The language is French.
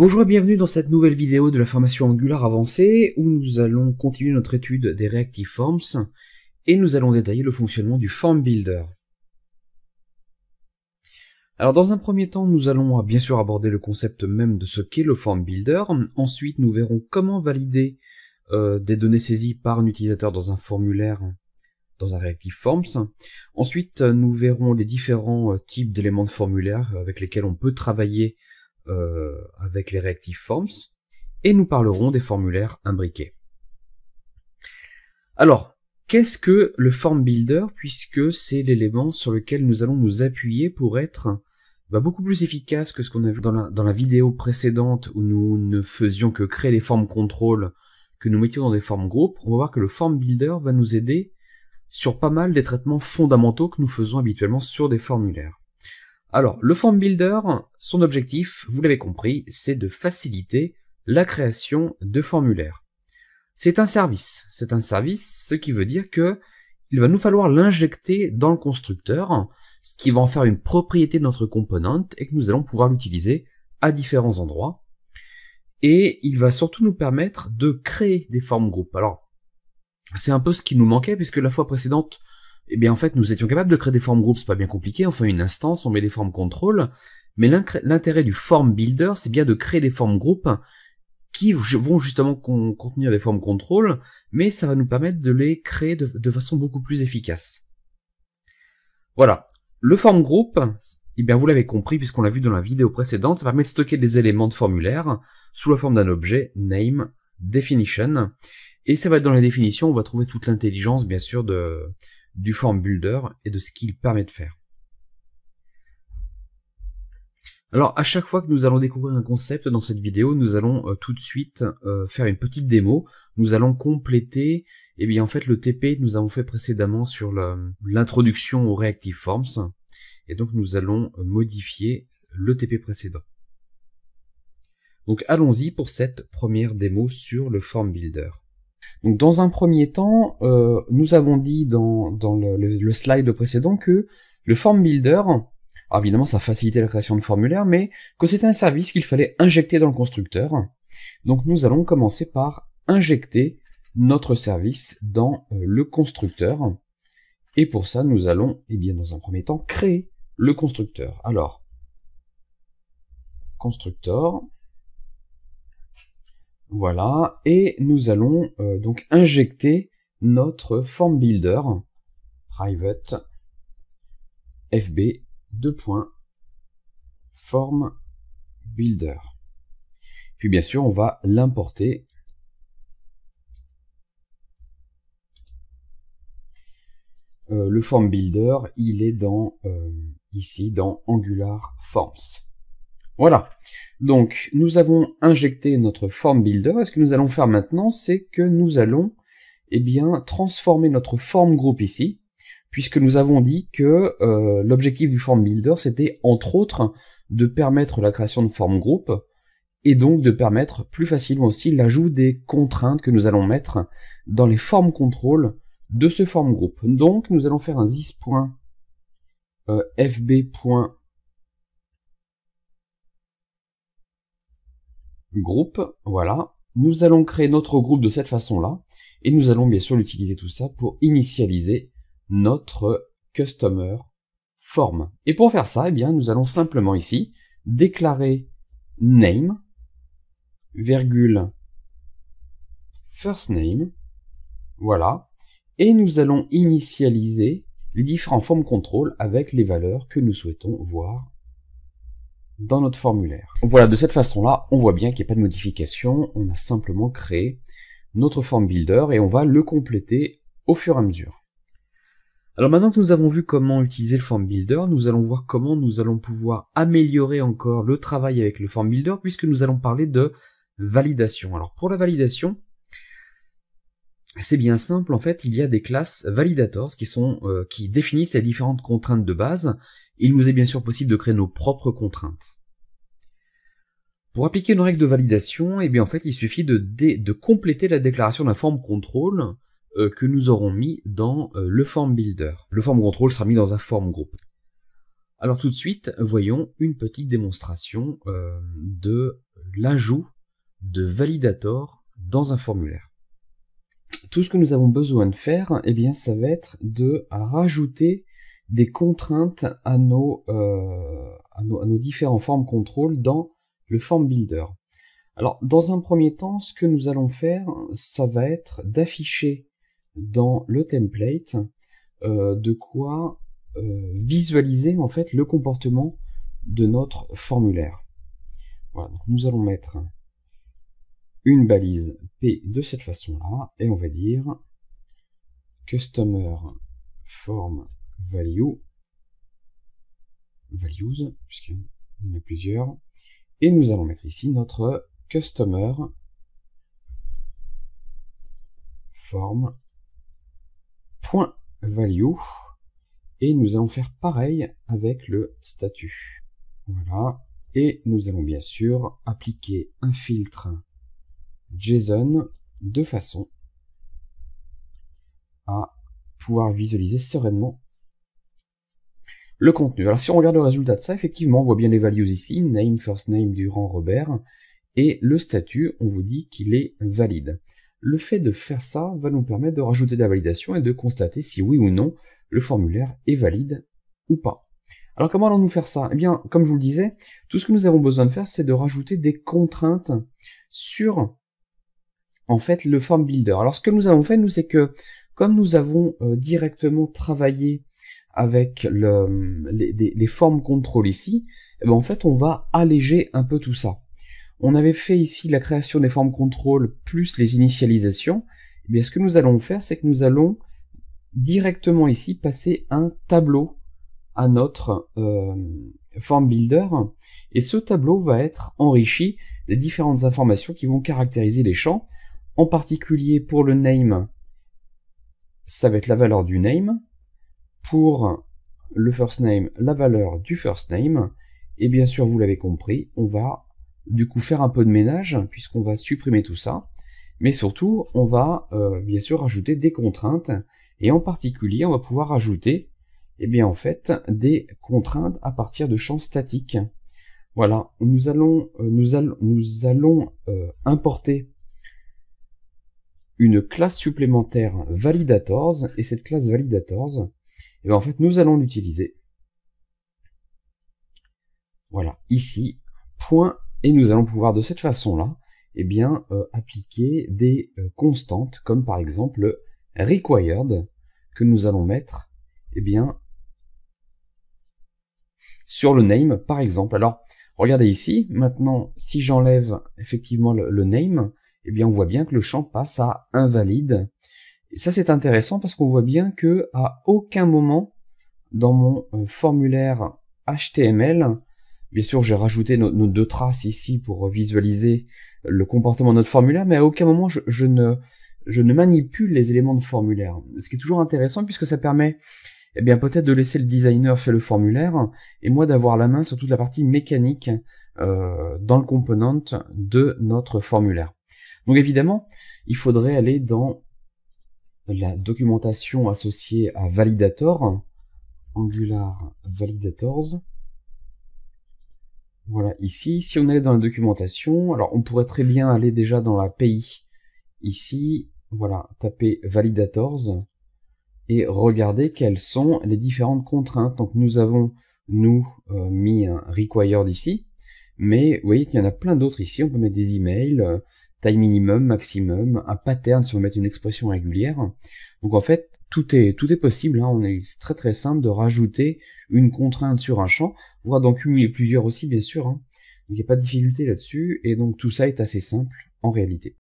Bonjour et bienvenue dans cette nouvelle vidéo de la formation Angular avancée où nous allons continuer notre étude des Reactive Forms et nous allons détailler le fonctionnement du Form Builder. Alors dans un premier temps, nous allons euh, bien sûr aborder le concept même de ce qu'est le Form Builder. Ensuite, nous verrons comment valider euh, des données saisies par un utilisateur dans un formulaire dans un Reactive Forms. Ensuite, euh, nous verrons les différents types d'éléments de formulaire avec lesquels on peut travailler euh, avec les réactifs forms, et nous parlerons des formulaires imbriqués. Alors, qu'est-ce que le form builder, puisque c'est l'élément sur lequel nous allons nous appuyer pour être bah, beaucoup plus efficace que ce qu'on a vu dans la, vidéo précédente où nous ne faisions que créer les formes contrôle que nous mettions dans des formes groupes, on va voir que le form builder va nous aider sur pas mal des traitements fondamentaux que nous faisons habituellement sur des formulaires. Alors, le form builder, son objectif, vous l'avez compris, c'est de faciliter la création de formulaires. C'est un service. C'est un service, ce qui veut dire que il va nous falloir l'injecter dans le constructeur, ce qui va en faire une propriété de notre componente et que nous allons pouvoir l'utiliser à différents endroits. Et il va surtout nous permettre de créer des formes groupes. Alors, c'est un peu ce qui nous manquait puisque la fois précédente, et eh bien en fait nous étions capables de créer des formes groupes, c'est pas bien compliqué, on fait une instance, on met des formes contrôle, mais l'intérêt du form builder, c'est bien de créer des formes groupes qui vont justement contenir des formes contrôle, mais ça va nous permettre de les créer de, façon beaucoup plus efficace. Voilà. Le form group, eh bien vous l'avez compris puisqu'on l'a vu dans la vidéo précédente, ça permet de stocker des éléments de formulaire sous la forme d'un objet, name, definition, et ça va être dans les définitions, on va trouver toute l'intelligence bien sûr de, du form builder et de ce qu'il permet de faire. Alors à chaque fois que nous allons découvrir un concept dans cette vidéo, nous allons euh, tout de suite euh, faire une petite démo. Nous allons compléter eh bien, en fait, le TP que nous avons fait précédemment sur l'introduction au Reactive Forms. Et donc nous allons euh, modifier le TP précédent. Donc allons-y pour cette première démo sur le Form Builder. Donc, dans un premier temps, euh, nous avons dit dans, le, slide précédent que le form builder, évidemment ça facilitait la création de formulaires, mais que c'était un service qu'il fallait injecter dans le constructeur. Donc nous allons commencer par injecter notre service dans euh, le constructeur. Et pour ça, nous allons, eh bien, dans un premier temps, créer le constructeur. Alors, constructeur, voilà, et nous allons euh, donc injecter notre form builder private fb 2. form builder. Puis bien sûr, on va l'importer euh, le form builder, il est dans euh, ici dans Angular Forms. Voilà. Donc, nous avons injecté notre form builder. Et ce que nous allons faire maintenant, c'est que nous allons, eh bien, transformer notre form group ici, puisque nous avons dit que euh, l'objectif du form builder, c'était entre autres de permettre la création de form group, et donc de permettre plus facilement aussi l'ajout des contraintes que nous allons mettre dans les form contrôle de ce form group. Donc, nous allons faire un zis.fb. groupe, voilà. Nous allons créer notre groupe de cette façon-là, et nous allons bien sûr l'utiliser tout ça pour initialiser notre customer form. Et pour faire ça, eh bien, nous allons simplement ici déclarer name, virgule, first name, voilà, et nous allons initialiser les différents formes contrôles avec les valeurs que nous souhaitons voir dans notre formulaire. Voilà, de cette façon-là, on voit bien qu'il n'y a pas de modification, on a simplement créé notre form builder et on va le compléter au fur et à mesure. Alors maintenant que nous avons vu comment utiliser le form builder, nous allons voir comment nous allons pouvoir améliorer encore le travail avec le form builder puisque nous allons parler de validation. Alors pour la validation, c'est bien simple en fait, il y a des classes validators qui sont euh, qui définissent les différentes contraintes de base il nous est bien sûr possible de créer nos propres contraintes. Pour appliquer nos règles de validation, eh bien en fait il suffit de, compléter la déclaration d'un form contrôle euh, que nous aurons mis dans euh, le form builder. Le form contrôle sera mis dans un form groupe. Alors tout de suite, voyons une petite démonstration euh, de l'ajout de validator dans un formulaire. Tout ce que nous avons besoin de faire, eh bien ça va être de rajouter des contraintes à nos, euh, nos, différents formes contrôle dans le form builder. Alors, dans un premier temps, ce que nous allons faire, ça va être d'afficher dans le template euh, de quoi euh, visualiser en fait le comportement de notre formulaire. nous allons mettre une balise P de cette façon-là, et on va dire customer form value, values, puisqu'il y en a plusieurs. Et nous allons mettre ici notre customer form et nous allons faire pareil avec le statut. Voilà. Et nous allons bien sûr appliquer un filtre JSON de façon à pouvoir visualiser sereinement le contenu. Alors si on regarde le résultat de ça, effectivement, on voit bien les values ici, name, first name, Durand, Robert, et le statut, on vous dit qu'il est valide. Le fait de faire ça va nous permettre de rajouter de la validation et de constater si oui ou non le formulaire est valide ou pas. Alors comment allons-nous faire ça Eh bien, comme je vous le disais, tout ce que nous avons besoin de faire, c'est de rajouter des contraintes sur, en fait, le form builder. Alors ce que nous avons fait, nous, c'est que comme nous avons euh, directement travaillé avec les, les, formes contrôles ici, eh ben, en fait on va alléger un peu tout ça. On avait fait ici la création des formes contrôles plus les initialisations, et eh bien ce que nous allons faire c'est que nous allons directement ici passer un tableau à notre euh, form builder, et ce tableau va être enrichi des différentes informations qui vont caractériser les champs, en particulier pour le name, ça va être la valeur du name, pour le first name, la valeur du first name. Et bien sûr, vous l'avez compris, on va du coup faire un peu de ménage puisqu'on va supprimer tout ça. Mais surtout, on va euh, bien sûr ajouter des contraintes et en particulier, on va pouvoir ajouter et eh bien en fait des contraintes à partir de champs statiques. Voilà, nous allons, euh, nous allons euh, importer une classe supplémentaire validators et cette classe validators et eh bien en fait, nous allons l'utiliser. Voilà, ici, point, et nous allons pouvoir de cette façon-là, et eh bien, euh, appliquer des euh, constantes, comme par exemple le required, que nous allons mettre, eh bien, sur le name, par exemple. Alors, regardez ici, maintenant, si j'enlève effectivement le, le, name, eh bien, on voit bien que le champ passe à invalide, et ça c'est intéressant parce qu'on voit bien que à aucun moment dans mon euh, formulaire HTML, bien sûr j'ai rajouté nos, deux traces ici pour visualiser le comportement de notre formulaire, mais à aucun moment je, ne je ne manipule les éléments de formulaire. Ce qui est toujours intéressant puisque ça permet eh bien peut-être de laisser le designer faire le formulaire et moi d'avoir la main sur toute la partie mécanique euh, dans le component de notre formulaire. Donc évidemment, il faudrait aller dans la documentation associée à Validator, Angular Validators. Voilà, ici, si on allait dans la documentation, alors on pourrait très bien aller déjà dans la PI Ici, voilà, taper Validators et regarder quelles sont les différentes contraintes. Donc nous avons, nous, euh, mis un required ici, mais vous voyez qu'il y en a plein d'autres ici. On peut mettre des emails, euh, taille minimum, maximum, un pattern si on veut mettre une expression régulière. Donc en fait, tout est, tout est possible. Hein. On est, très très simple de rajouter une contrainte sur un champ, voire d'en cumuler plusieurs aussi, bien sûr. Hein. Donc il n'y a pas de difficulté là-dessus. Et donc tout ça est assez simple en réalité.